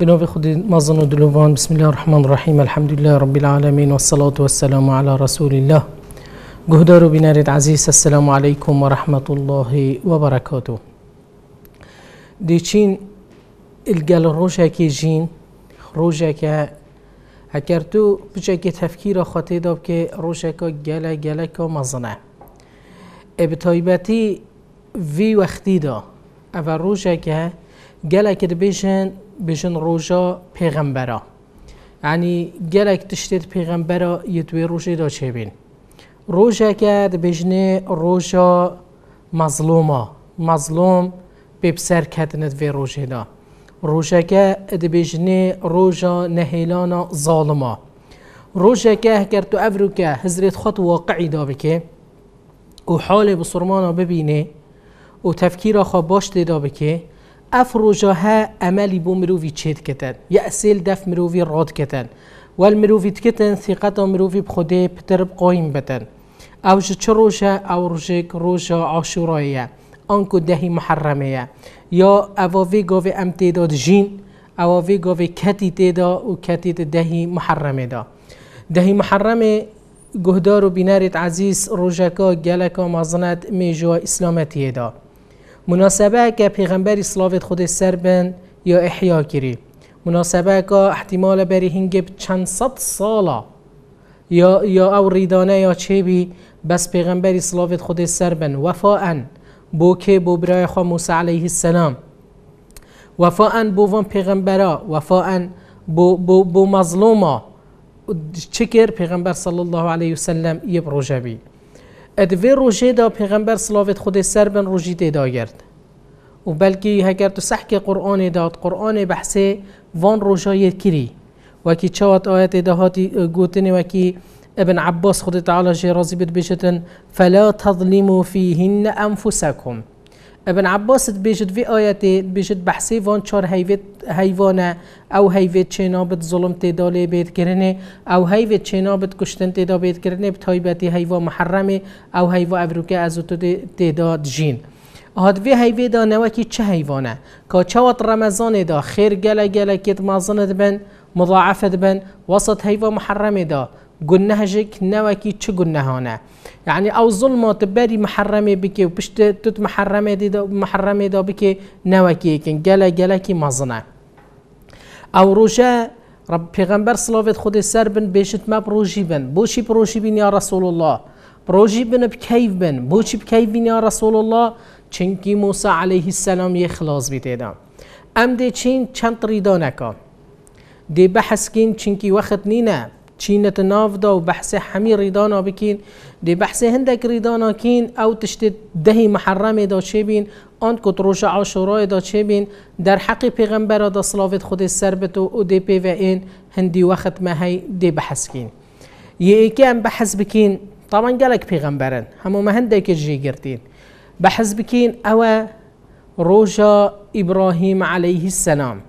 بنوفي بنوبخودی مازن و دلوان بسم الله الرحمن الرحیم لله رب العالمین والصلاة والسلام على رسول الله گهدار بنارد بینارد عزیز السلام علیکم و رحمت الله و برکاته دیچین الگل روشه که جین روشه که اگر تو بچه که تفکیر خاطی داب که روشه که گله گله که مزنه ابتایبتی وی وقتی دا اول روشه که گله که بیشن بژن روژا پیغمبرا یعنی گلک تشتید پیغمبرا یه دوی روژه دا چه بین روژه کرد بژن روژا مظلوما مظلوم ببسر کردنت و روژه دا روژه که دبژن روژا نهیلانا ظالما روژه که اگر تو افرو که حضرت خود واقعی دا بکه و حال بسرمانا ببینه و تفکیر خواب باش دا بکه ئەف أمالي ئەمەلی بۆ مرۆڤ چێت کەتەن یا ئەسێل دەف مرۆڤ ڕۆت کەتەن وەل مرۆڤ تکەتەن سیقەتە مرۆڤ خودێ پتر بقۆیم بەتەن ئەو ji چ أنكو دهي ڕژێک يا ئاشوڕایە ئەنکو دەهی محەڕەمەیە یا ئەڤۆڤێ گۆڤێ ئەم تێدا دژین ئەوەڤێ گۆڤێ کەتی تێدا و کەتیت دەهی و بینارت عزیز گلکا مزنت میجو مێژوە ئیسلامەتیێدا مناسبه که پیغمبر اسلامت خود سر بن یا احیا کری. مناسبه که احتمال بری هنگب چند صد سالا یا, یا او ریدانه یا چه بی بس پیغمبر اسلامت خود سر بند ان بو که بو برای خواه موسی علیه السلام وفا بو وان پیغمبرا وفا بو, بو, بو مظلوما چکر پیغمبر صلی الله علیه وسلم یه بروجه ادوی روژه دا پیغمبر صلاوت خود سر بن روژی دا گرد و بلکی هگر تو صحک قرآن داد قرآن بحثه وان روژای کری و کی چوات آیت دهاتی گوتنی کی ابن عباس خود تعالی جرازی بد بشتن فلا تظلمو فیهن انفسکم ابن عباس بيجد في آياتي بيجد بحسي وان چار هيفت هيوانا او هيفت شينا بت ظلم تدا بيت كرنه او هيفت شينا بت كشتن تدا بيت كرنه بتايبتي هيفا محرمه او هيفا أفريقيا أزوت تو تدا جين هاد في هیوی دا نوکی چه حیوانه که چوات رمضان دا خیر گله گله کت مازند بن مضاعفت بن وسط هيفا محرمة دا جنهجك نوكي چه جنهانا يعني او ظلمه بري محرمه بكي وبشت تت محرمه دي دا محرمه دا بكي نوكي كن جلا جلا كي مزنه او روجا رب پیغمبر صلوات خود سر بن بيشت ما بروجي بن بوشي بروجي بن يا رسول الله بروجي بن بكيف بن بوشي بكيف بن يا رسول الله چنكي موسى عليه السلام يخلاص بتيدا ام دي چين چند ريدانكا دي بحث كين چنكي وقت نينه چینت ناف دا و بحث همی ریدانا بکین دی بحث هندک ریدانا کین او تشت دهی محرم دا چه بین آن کت روش عاشورای دا چه بین در حق پیغمبر دا صلاوت خود سر بتو و دی پی و این هندی وقت مهی دی بحث کین یه ایکی هم بحث بکین طبعا گلک پیغمبرن همو که جی گردین بحث بکین او روژا ابراهیم علیه السلام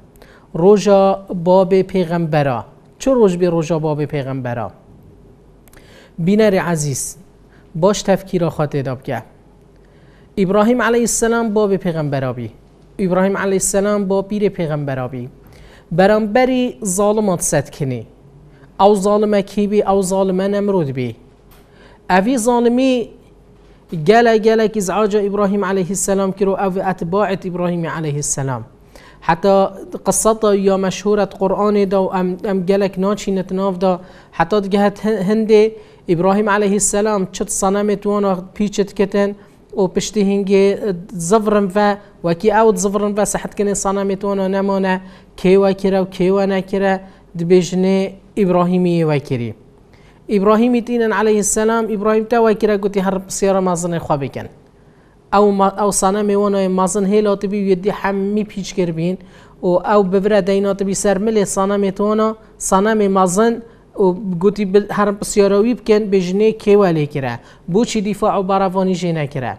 روژا باب پیغمبره چه روز به روز باب پیغمبرا بینر عزیز باش تفکیر خاطر دابگه ابراهیم علیه السلام باب پیغمبرا بی ابراهیم علیه السلام با پیر پیغمبرا بی بری ظالمات ست کنی او ظالمه کی بی او ظالمه نمرود بی اوی ظالمی گله گله از عاجا ابراهیم علیه السلام رو او اتباعت ابراهیم علیه السلام حتى قصت يا مشهورة قرآن دا و ام, ام گلک ناچینت ناف دا حتى دیگه هنده إبراهيم عليه السلام چت صنمت وانا بيشت كتن و پشتی هنگی زفرن و وکی او زفرن و سحت کنی صنمت وانا نمانه کی وکره و کی و نکره دبیجنه ابراهیمی وکری ابراهیمی تینن علیه السلام ابراهیم تا وکره گوتی هر سیار مازن خواه بکن او او صنم مزن مازن هيلا یدی یدی حمی بیش و او ببره دینا سرمله سرمل صنم تونا صنم مازن و گوتی هر بکن بجنه که ولی کرا بو چی دفاع و براوانی جنه کره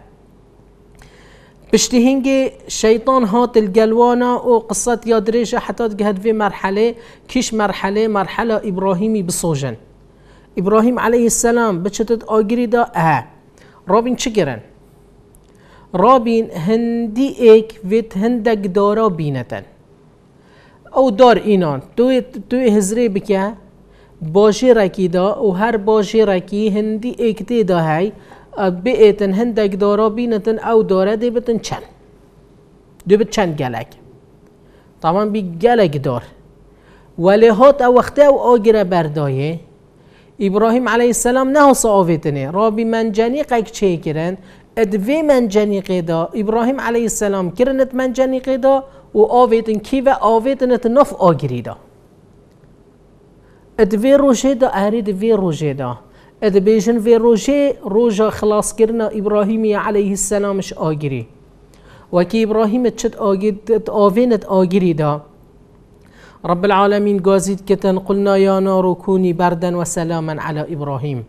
پشتی هنگی شیطان هات تلگلوانا و قصت یادریش حتی گهد وی مرحله کش مرحله مرحله ابراهیمی بسوجن ابراهیم علیه السلام به آگری دا اه رابین چه گرن؟ رابین هندی ایک ویت هندک دارا بینتن او دار اینان توی تو هزری بکه باشی رکی دا و هر باشی رکی هندی دی دا های بیتن هندک دارا بینتن او داره دی بتن چند دو بت چند گلک طبعا بی گلک دار ولی هات او وقتی او آگره بردایه ابراهیم علیه السلام نه سا را رابی منجنی قک چه کرن ادوی منجنی قیدا ابراهیم علیه السلام کرنت منجنی قیدا و آویدن کی و آویدنت نف آگریدا ادوی روشه دا اهری وی روشه دا بیشن وی روشه روژا خلاص کرنا ابراهیمی علیه السلامش آگری و کی ابراهیم چت آگید آوینت آگری دا رب العالمین گازید کتن قلنا یا نارو کونی بردن و سلامن علی ابراهیم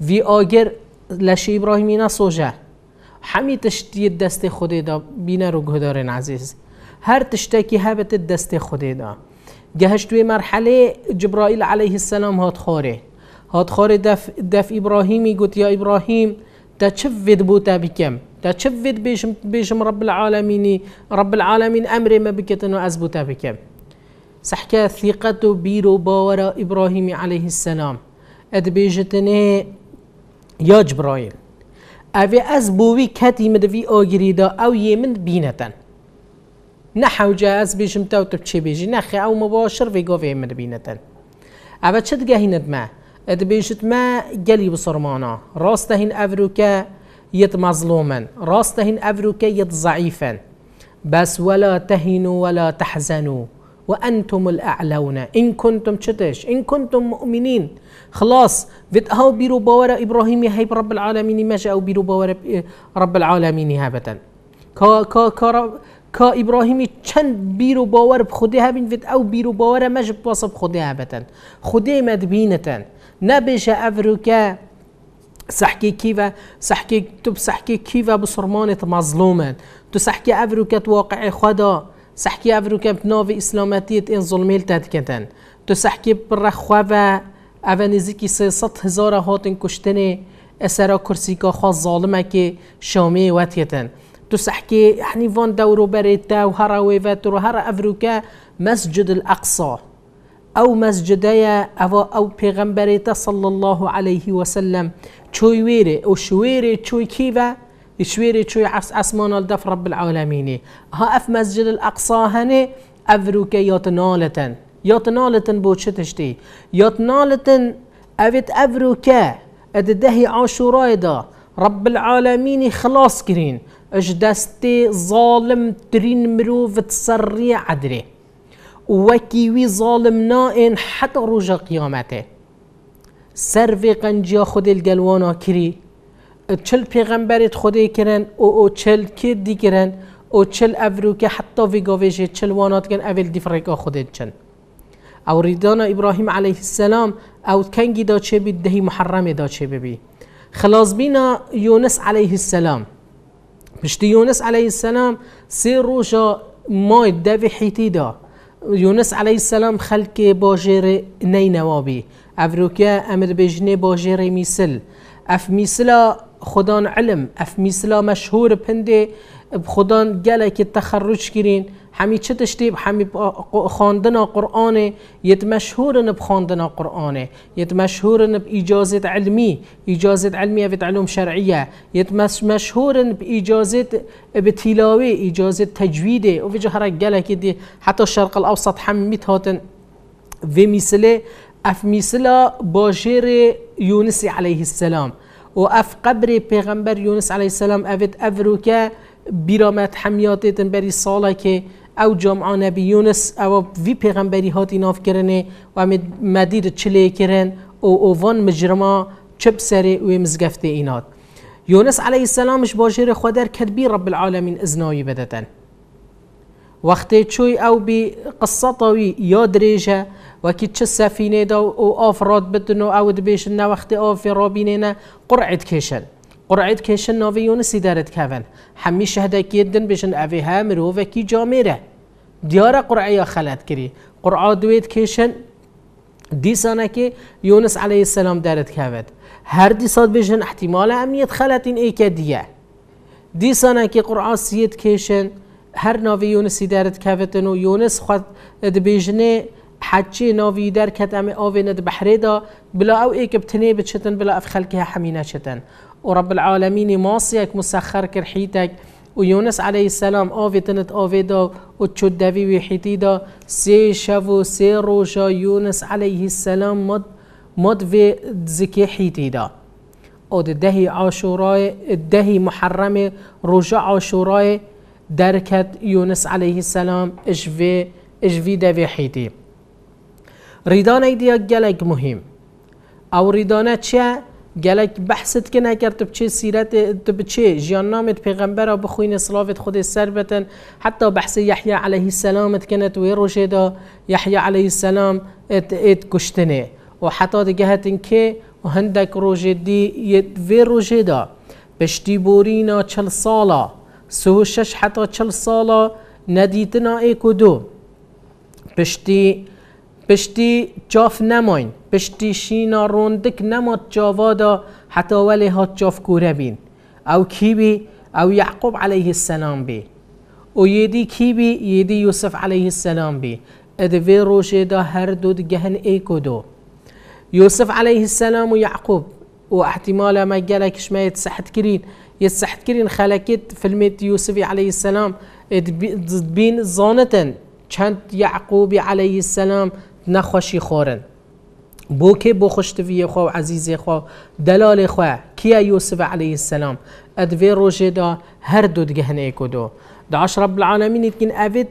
وی آگر لشه ابراهیمینا سوژه همی تشتی دست خودی دا بینه رو گهدارن عزیز هر تشتی که هبت دست خودی دا گهش توی مرحله جبرائیل عليه السلام هات خوره هات خوره دف, دف ابراهیمی گوت یا ابراهیم تا چفت بوتا بکم تا چفت بیشم, بیشم رب العالمینی رب العالمین امر ما بکتن و از بوتا بکم سحکه ثقت و بیر و باور ابراهیم علیه السلام اد یا جبرائیل اوی از بوی کتی مدوی آگریدا او یه من بینتن نه حوجه از بیشم توتب تو چه بیجی نخی او مباشر وی گاوی من بینتن اوه چه دگهی ما اد بیشت ما گلی بصرمانا راسته این افروکه يت مظلوما راستهن أفركيت ضعيفا بس ولا تهنوا ولا تحزنوا وانتم الاعلون ان كنتم تشتش ان كنتم مؤمنين خلاص فيت بيرو باور ابراهيم هي رب العالمين ماشي او بيرو باور إيه، رب العالمين هابتا كا كا كا كا ابراهيم چند بيرو باور بخدي هبين فيت او بيرو باور مش وصف خدي هابتا خدي مدبينة نبيش افروكا سحكي كيفا سحكي تب سحكي كيفا بصرمانة مظلوما تسحكي افروكا واقع خدا سحكي كامب نوفي إسلاماتية إن ظلميل تاتكتن تو سحكي برا خوافا أفانيزيكي سي ست هزارة هاتن كشتني أسرا كرسيكا خاص ظالمة كي شامي واتيتن تو سحكي حنيفان یعنی دورو بريتا وهرا ويفات وهرا أفروكا مسجد الأقصى او مسجده او او پیغمبر صلی الله علیه و سلم چوی ویره او شویره چوی کیوه شويري شوي عفس اسمان الدف رب العالمين ها اف مسجد الاقصى هني افروكي ياتنالتن ياتنالتن بو شتشتي ياتنالتن افت افروكا اددهي عاشوراي دا رب العالمين خلاص كرين اش دستي ظالم ترين مروف تسري عدري وكيوي ظالم نائن حتى رجا قيامته سر في قنجيا خود القلوانا كري چل پیغمبرت خودی کرن او او چل کی دیگرن او چل افرو که حتی وی گاویش چل وانات کن اول دیفرگا خودت چن او ریدان ابراهیم علیه السلام او کنگی دا چه بید دهی محرم دا چه ببی خلاص بینا یونس علیه السلام پشت یونس علیه السلام سی روشا مای دوی حیتی دا یونس علیه السلام خلق باجر نی نوابی افروکه امر بجنه باجر میسل اف میسلا خودان علم اف میسلا مشهور پنده خودان گله که تخرج گیرین همی چه تشتی همی خواندن قرآنه یت مشهور نب خواندن یت مشهور نب اجازت علمی اجازت علمی و علوم شرعیه یت مشهور نب اجازت به تلاوه اجازت تجویده و وجه هر گله که دی حتی شرق الاوسط هم میتاتن و میسله، اف میسلا باشر یونس علیه السلام و اف قبر پیغمبر یونس علیه السلام اوید او که بیرامت دیتن بری ساله که او جامعه نبی یونس او وی پیغمبری ها ناف کرنه و مدید چله کرن او وان مجرما چپ سره و مزگفته اینات یونس علیه السلامش باشر خودر کدبی رب العالمین ازنایی بدتن وقتی چوی او بی قسەەوەی یا درێژە وەکی چ دو او افراد بدن و ئەو دبێشن ناوەختی ئۆفی ڕۆبینێنە قڕعیت کێشن. قڕعیت کێشن ناوی یۆنسی دەرت کەون هەمی شەهدەکیت دن بشن ئەێ ها مرۆڤێکی جامێرە. دیارە قڕعە كري کردی قڕعا كيشن کێشن دیسانەکە يونس عليه السلام دەرت کەوێت. احتمال دیسات بژن احتیمالە ئەمیت خەلاتین ئیکە دیە. دیسانەکی قڕعاسیت كيشن هر ناوی یونسی دارت کافتن و یونس خوا دبێژنێ حچی ناوی دار کەت ئەمە ئاێنت بەحرێدا بلا ئەو ئێکە بتنی بچتن بلا اف حمینه چتن و رب العالمین ورب العالمینی مسخر کر حیتک و یونس عليه السلام آوی تنت آوی دا و چود دوی وی حیتی دا سی سي شافو سي روشا یونس عليه السلام مد مد وی زکی حیتی دا او دهي عاشوراي دهي محرمة رجع عاشورای درکت یونس علیه السلام اجوی اجوی دوی حیدی ریدانه دیا گلک مهم او ریدانه چیه؟ گلک بحثت که نکرد تو چه سیرت تو چه جیان نامت پیغمبر را بخوین صلافت خود سر حتی بحث یحیی علیه السلام کنت وی روشه دا یحیی علیه السلام ات ات گشتنه و حتی دیگه هتن که و هندک روشه دی یه وی روشه دا بورینا چل سالا شش حتی چل سالا ندیدنا ایکو دو پشتی پشتی چاف نماین پشتی شینا روندک نماد جاوا دا حتی ولی ها چاف کوره بین او کی او یعقوب علیه السلام بی او یدی کی بی یدی یوسف علیه السلام بی ادوی روشه دا هر دود گهن ای دو يوسف عليه السلام و احتمال ما قالك ما سحت كرين يسح کرین خلقیت فلمت يوسف عليه السلام بین زانة چند يعقوب عليه السلام نخوشي خورن بو که بو خوشتوی خوا خو عزیز خوا دلال خو کیا يوسف عليه السلام ادوی روژه دا هر دو دگهنه کدو داعش رب العالمين اتكين اوید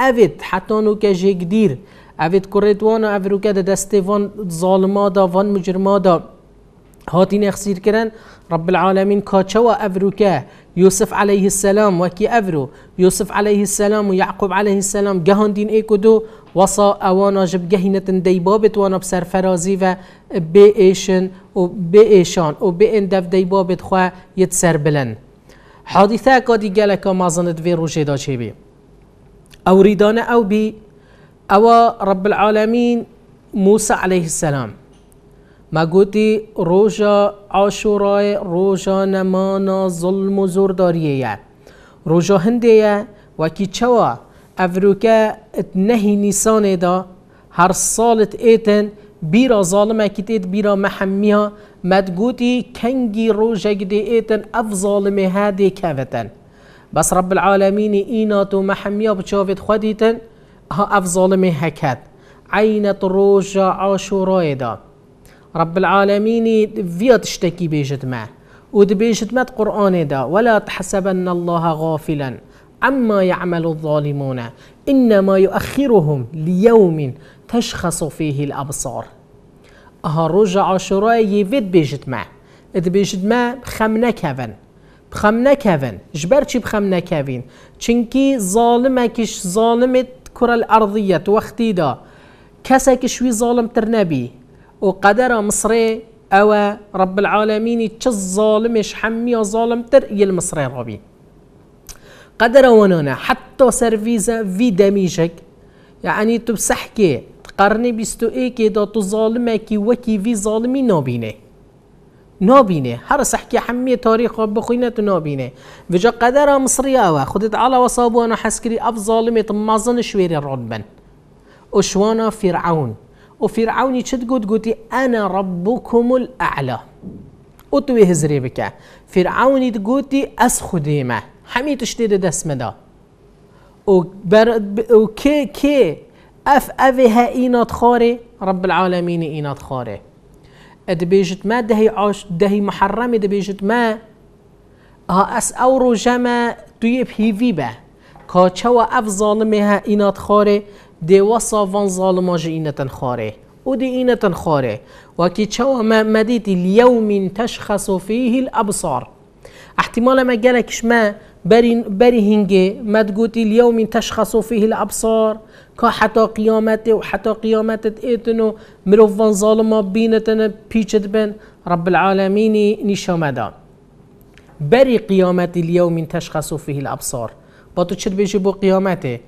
اوید حتى نو كجه قدير اوید كوريت وانا اوید رو دسته وان ظالما دا وان مجرما دا هاتين اخسیر کرن رب العالمين کاچەوە أفروكا يوسف عليه السلام وكي أفرو يوسف عليه السلام و عليه السلام گەهاندین ئیک و وصا أوانا جب جهنة دي بابت وانا بسر فرازي و بێئێشن و بێئێشان و بي إن دەی با بتخوا یت سەر بلن حادیثە کا دیگەلەکە مازنت روشي دا چێبێ أو ريدان أو بي ئەوە رب العالمين موسى عليه السلام مگوتی روژا آشورای روژا نمانا ظلم و زرداریه یه روژا هنده یه و وکی چوا افروکه ات نهی نیسانه دا هر سالت ایتن بیرا ظالمه که تید بیرا محمیها مدگوتی کنگی روژا گده ایتن اف ظالمه ها هده کفتن بس رب العالمین اینا تو محمیا بچاوید خودیتن ها اف ظالمه ها کد عینت روژا آشورای دا رب العالمين فيت اشتكي بيجت معه ودبيجت ما قرآن دا ولا تحسبن الله غافلا عما يعمل الظالمون إنما يؤخرهم ليوم تشخص فيه الأبصار اها رجع عاشوراء يفيد بيجت ما اد بيجت مع بخمنا كفن بخمنا كفن جبرتي بخمنا كفن چنكي ظالمكش ظالمت كرة الأرضية توختي دا كسكش وي ظالم ترنبي وقدر مصري او رب العالمين چه ظالمش حمي ظالم تر يل ربي رابي قدر ونونا حتى سرفيزا في دميشك يعني تبسحكي قرن بستو ايكي ایکی دا تو ظالمه وكي في وی نابينه نابینه هر سحكي حمي تاريخ بخوینه تو نابینه و قدر مصري أو خدت على و انا حسكري اف ظالمه تمازن شويري رادبن و شوانا فرعون وفرعون چت گوت انا ربكم الاعلى أطوي هزري بك فرعون گوتی از خودیمه همی تشتید دست مدا و, بر... اف اوه اینات خاري رب العالمين اینات خاري دبيجت ما دهي عاش دهي محرمة دبيجت ما ها اس او رو جما تويب هيفي با كاچوا اف ظالمها إينات خاري دي ساڤان زاڵماژی ئینەتەن خارێ ودي إينة خاري وكي تشوى ما مديت اليوم تشخص فيه الأبصار احتمال ما قالكش ما بري هنجي ما تقولي اليوم تشخص فيه الأبصار كا حتى قيامته وحتى قيامته إتنو مروفان ظالما بينتنا بيشت بن رب العالمين نشامدا بري قيامة اليوم تشخص فيه الأبصار باتو تشد بيجي بو قيامته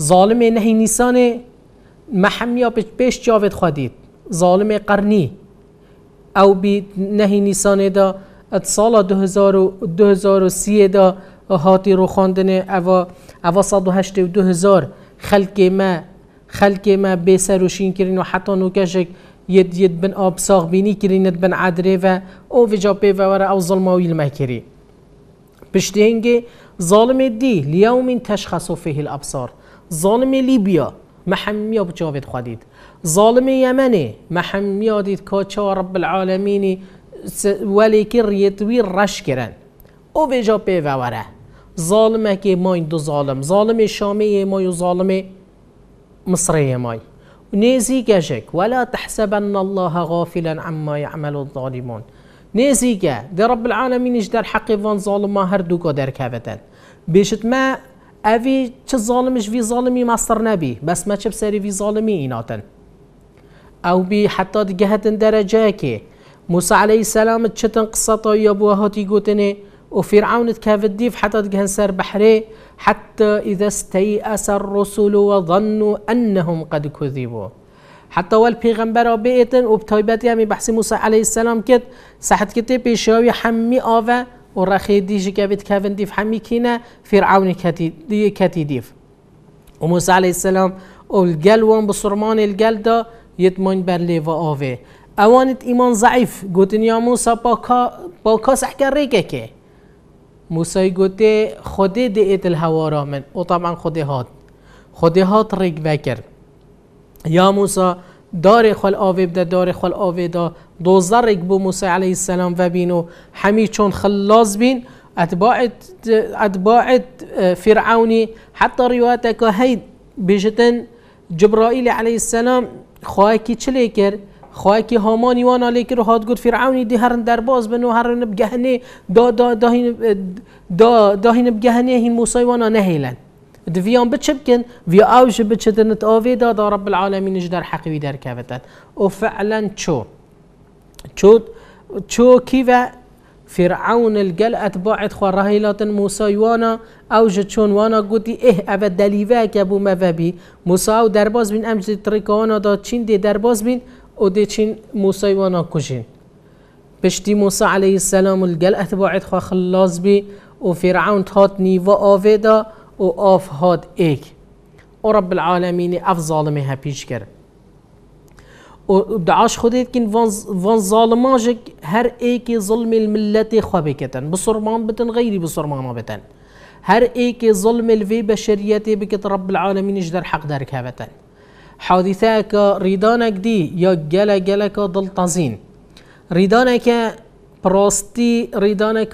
ظالم نیسان محمی پیش جاوید خوادید ظالم قرنی او بی نهی نیسان دا ات سال سیه دا هاتی رو خواندن اوا اوا 108 و 2000 خلق ما خلق ما به سر و شین کرین و حتی نوکشک ید ید بن آب ساغ بینی ید بن عدره و او وجا پی واره او ظلماوی المکری پشتینگه ظالم دی لیوم تشخص فیه الابصار ظالم ليبيا محمية بجابت خديد ظالم يمني دید که چه رب العالمین که ریتوی رش کرن او بجا واره، ظالمه که ما این دو ظالم ظالم شامی ما و ظالم مصری ما نیزی گشک ولا تحسبن الله غافلا عما يعمل الظالمون نیزی که در رب العالمینش در حق وان ظالم ما هر دو در کفتن بیشت ما اوی چه ظالمش وی ظالمی مستر نبی بس ما چه بسری وی ظالمی ایناتن او بی حتا دیگە درجه که موسى عليه السلام تشتن قصته يا ابو هاتي قوتني وفرعون تكاف الديف حتى تقهن سر بحري حتى إذا استيأس الرسل وظنوا أنهم قد كذبوا حتى والبيغمبر بيئتن وبتايبات يامي بحسي موسى عليه السلام كت سحت كتب بيشاوي حمي آفا وراخي ديجي كابت كافن ديف حمي كينا فرعون كتي دي كتي ديف وموسى عليه السلام وان بصرمان دا يتمن بر و اوفي اوانت ايمان ضعيف قوتن يا موسى باكا باكا سحكا که موسى قوتي خدي ديت الهوارا من وطبعا خدي هات خدي هات ريك بكر يا موسى دار خل آوی بده دار خل آوی دا دوزارێک به موسی علیه السلام و و همی چون خلاص بین اتباعت فرعونی روایت که هید بیشتن جبرائیل علیه السلام خواکی چ لێ کرد خواکی هامانی وان لێ کرد هاتگوت فرعونی دی هەرن دەرباز دا و دا دا هین بگهنه هی موسی وانە نەهێلەن دویان بکن وی بچه بچتنت ئاوێ دا دا رب العالمینش دەر در دەرکەوێتەت و فعلا چو کی و فرعون گەل ئەتباعێت خواڕاهی لاتن موسایوانە ئەو چونوانا گودی گوتی او دلیوه که بوو مەڤەبی موسا در درباز بین ئەم دا چین دی درباز بین ئۆ چین موسایوانە کوشین پشتی موسی علیه السلام الجل ئەتباعێت خوا خلاص بی و فرعون هات و ئاوێدا و آف هات او رب العالمین افظالمه زاڵمی پیش کرد. و دعاش خودت کن وان ظالمانج هر ایک ظلم الملت خواه کتن بسرمان بتن غیری بسرمان بتن هر ایک ظلم الوی بشریت بکت رب العالمین در حق در بتن حادثه ک ریدانک دی یا گله گله که دلتازین ریدانک براستی ریدانک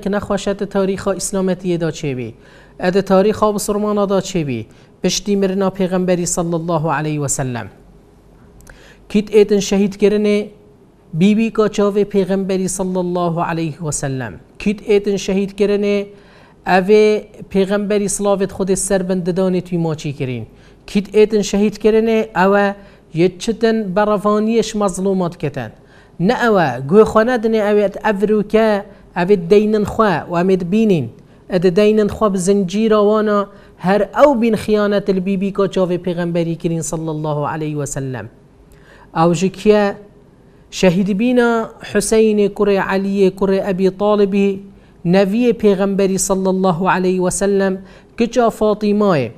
ک نخواشت تاریخ اسلامتی دا چه بی اد تاریخ بسرمان دا چه بی پشتی مرنا پیغمبری صلی الله علیه و سلم کیت ایتن شهید کرنه بي بی کاچاو پیغمبری صلى الله عليه وسلم كيت ايتن شهيد شهید کرنه اوه پیغمبری صلاوت خود سر بنددانه توی ما چی کرین كيت ايتن شهيد کرنه اوه یچتن برافانيش مظلومات كتن نا اوه گوی خواندنه اوه ات افرو که اوه دینن خواه و امد بینین اد دينن خواه بزنجیر وانا هر او بین خیانت البی بی کاچاو پیغمبری کرین صلى الله عليه وسلم او جكيا شهيد بينا حسين كري علي كري ابي طالب نبي پیغمبري صلى الله عليه وسلم كجا فاطمه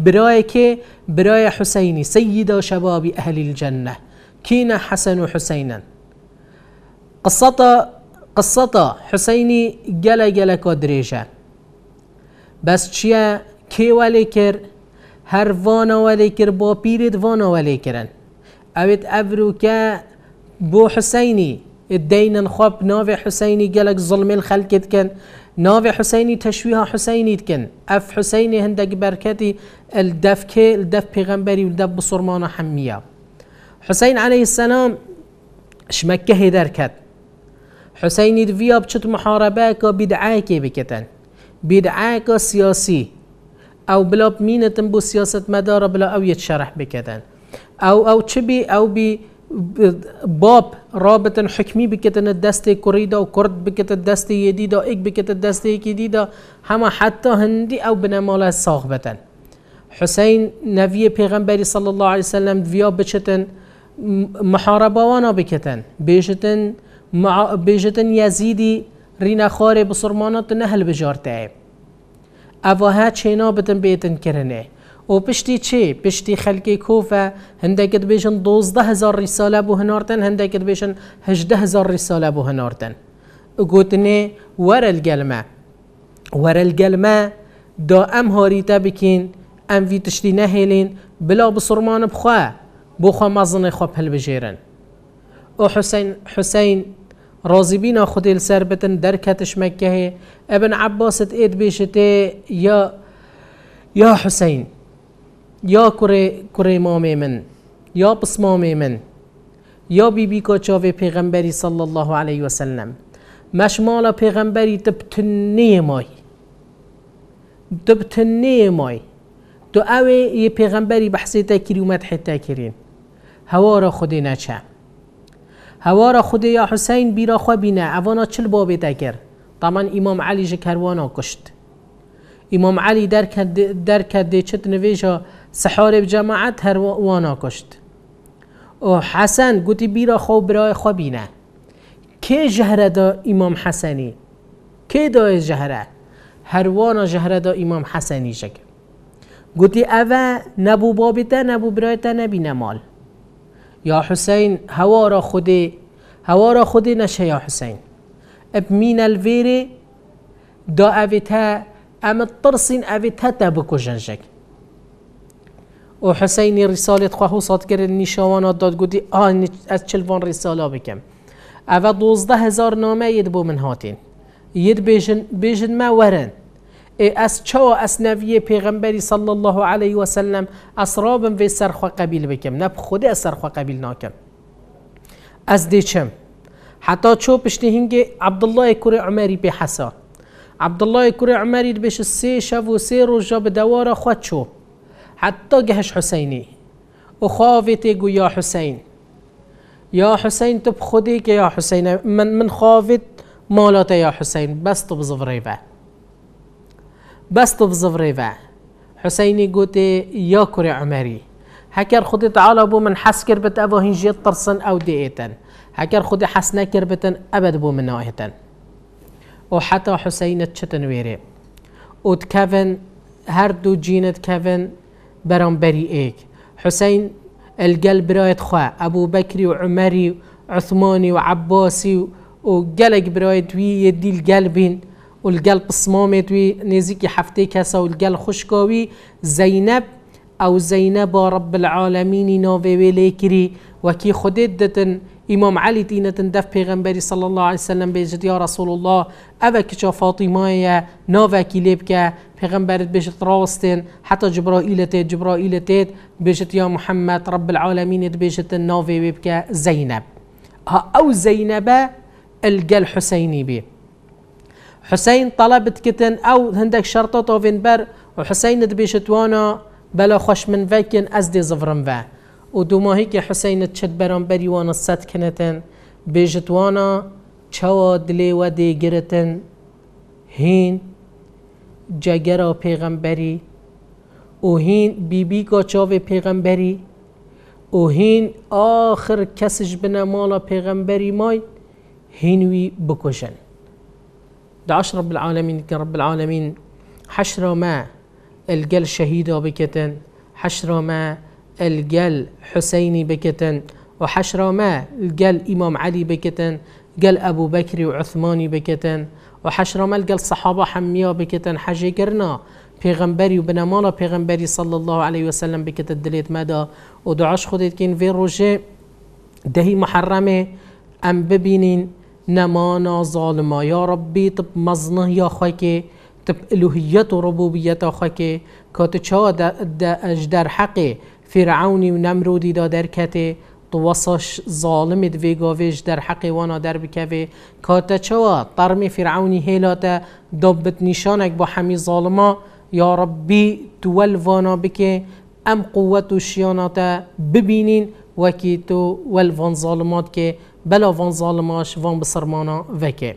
برايك براي حسين سيد شباب اهل الجنه كينا حسن حسينا قصتا قصتا حسيني جلا جلا كودريجا بس چيا كي والي كر هر وانا ولی کر با پیرت وانا ولی کرن اوید افرو که بو حسینی الدين خب نافع حسيني قالك ظلم الخلق كان نافع حسيني تشويها حسيني كن اف حسيني هندك بركتي الدف كي الدف بيغمبري والدف بصرمانة حمية حسين عليه السلام شمكة هدركت حسيني دفيا بشت محارباك بدعاك بكتن بدعاك سياسي او بلا مين تنبو سياسة سیاست مدار بلا او يتشرح بكتن او او تشبي او بي باب رابط حكمي بكتن الدستة كوريدا وكرد بكت الدستة يديدا إك بكت الدستة يديدا هما حتى هندي أو بنمالة صاغبتن حسين نبي پیغمبری صلی الله علیه وسلم ویا بچتن محاربه وانا بکتن بیشتن مع بیشتن یزیدی رینخار بسرمانات نهل بجارته ئەوە ها چێنا بدن بیتن کرنه او پشتی چی؟ پشتی خەلکی هنده هەندێکت بێژن 120هزار رساله هنارتن هنده هەندێکت بێژن 1هزار رساله بۆ او گوتنه وەرەل الگلمه وەرەل الگلمه دا ام هاریتا بکین ام وی تشتی نهیلین بلا بسرمان بخوا بۆ خوا مەزنەی بجیرن بجیرن. حسین حسین بینا خودیل سر بتن درکتش مکه ابن عباس اید بیشته یا یا حسین یا کره کره مامی من یا مامی من یا بی بی کچاوی پیغمبری صلی الله علیه و سلم مشمال پیغمبری تبتنی مای تبتنی مای تو اوه یه پیغمبری بحثی تکری و مدحی تکرین هوا را خودی نچه هوارا خود یا حسین بیرا بیراخوا بینه اوانا چل بۆ دگر؟ طبعا امام علی علیژە کەوانە کشت امام علی چت نویجا سحار سەحارێ هر وانا کشت. او حسن گوتی خو برای جهره دا امام حسنی امام دا جهره؟ دای وانا جهره دا امام حسنی شەکە گوتی بابی ده، نبو برای ده نبینه نمال یا حسین هوا را خودی هوا را خودی نشه یا حسین اب مین الویری دا اویتا ام ترسین اویتا تا بکو جنجک و حسینی رسالت خواه و صادگر نیشاوانا داد گودی آن آه، از چلوان رساله بکم اوه دوزده هزار نامه ید بو من هاتین ید بیجن, بیجن ما ورن از چا از نوی پیغمبری صلی الله علیه و سلم اسرابم و سرخوا قبیل بکم نه خود از سرخوا قبیل ناکم از دیچم حتی چو پشتی هنگه عبدالله کره عمری به حسا عبدالله کره عمری بشه سه شب و سه روز به دوار خود چو حتی گهش حسینی و گو یا حسین یا حسین تو خودی که یا حسین من من خواهد مالات یا حسین بس تو بزفره بست في زفريفا حسيني قوتي يا كري عمري هكر خدي تعالى بو من حس كربت أبو هنجي طرسن أو دقيقتن هكر خدي حسنا كربتن أبد بو من ناهتن وحتى حسين تشتن ويري ود كيفن هر دو جينت كيفن برام بري ايك حسين القلب رايت خوا أبو بكري وعمري وعثماني وعباسي وقلق برايت وي يدي القلبين والجل بصمامت توي نزيك حفتي كسا والجل خشكاوي زينب او زينب رب العالمين نوفي ويليكري وكي خددتن امام علي تينتن دف بيغنبري صلى الله عليه وسلم بيجد يا رسول الله ابا کچا فاطمه كيليبكا بيغنبري بيجد راستين حتى جبرائيل تيت جبرائيل تيت بيجد يا محمد رب العالمين بيجد نوفي ويبكا زينب ها او زينب الجل حسيني بيه حسين طلبت كتن او هندك شرطة فين بر وحسين دبيشتوانا بلا خوش من فاكن ازدي زفرم فا ودو ماهي هيك حسين تشد برام بري وانا ست كنتن بيجتوانا چوا دلي ودي گرتن هين جگرا پیغمبری و هین بی بی کا پیغمبری و هین آخر كسج بنا مالا پیغمبری مای هينوي بکشن دعاش رب العالمين رب العالمين حشر ما الجل شهيدا بكتن حشر ما الجل حسيني بكتن وحشر ما الجل إمام علي بكتن جل أبو بكر وعثماني بكتن وحشر ما الجل صحابة حمية بكتن حجي كرنا بيغمبري و بنامانا پیغمبری صلی الله عليه وسلم سلم بکت مدى مدا و كين في که دهي محرمه ام ببينين نمانا ظالما یا ربی تب مزنه یا که تب الوهیت و ربوبیت خوکه کات چا در حق فرعونی و نمرودی دا در کته تو وصش ظالم دویگاویش در حق وانا در بکوه کاتا چوا طرم فرعونی هیلاتا دبت نشانک با همی ظالما یا ربی تول وانا بکه ام قوت و شیاناتا ببینین وکی تو ولوان ظالمات که بلا فان ظالماش فان بصرمانا وكي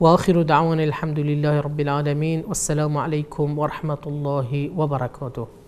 وآخر دعوانا الحمد لله رب العالمين والسلام عليكم ورحمة الله وبركاته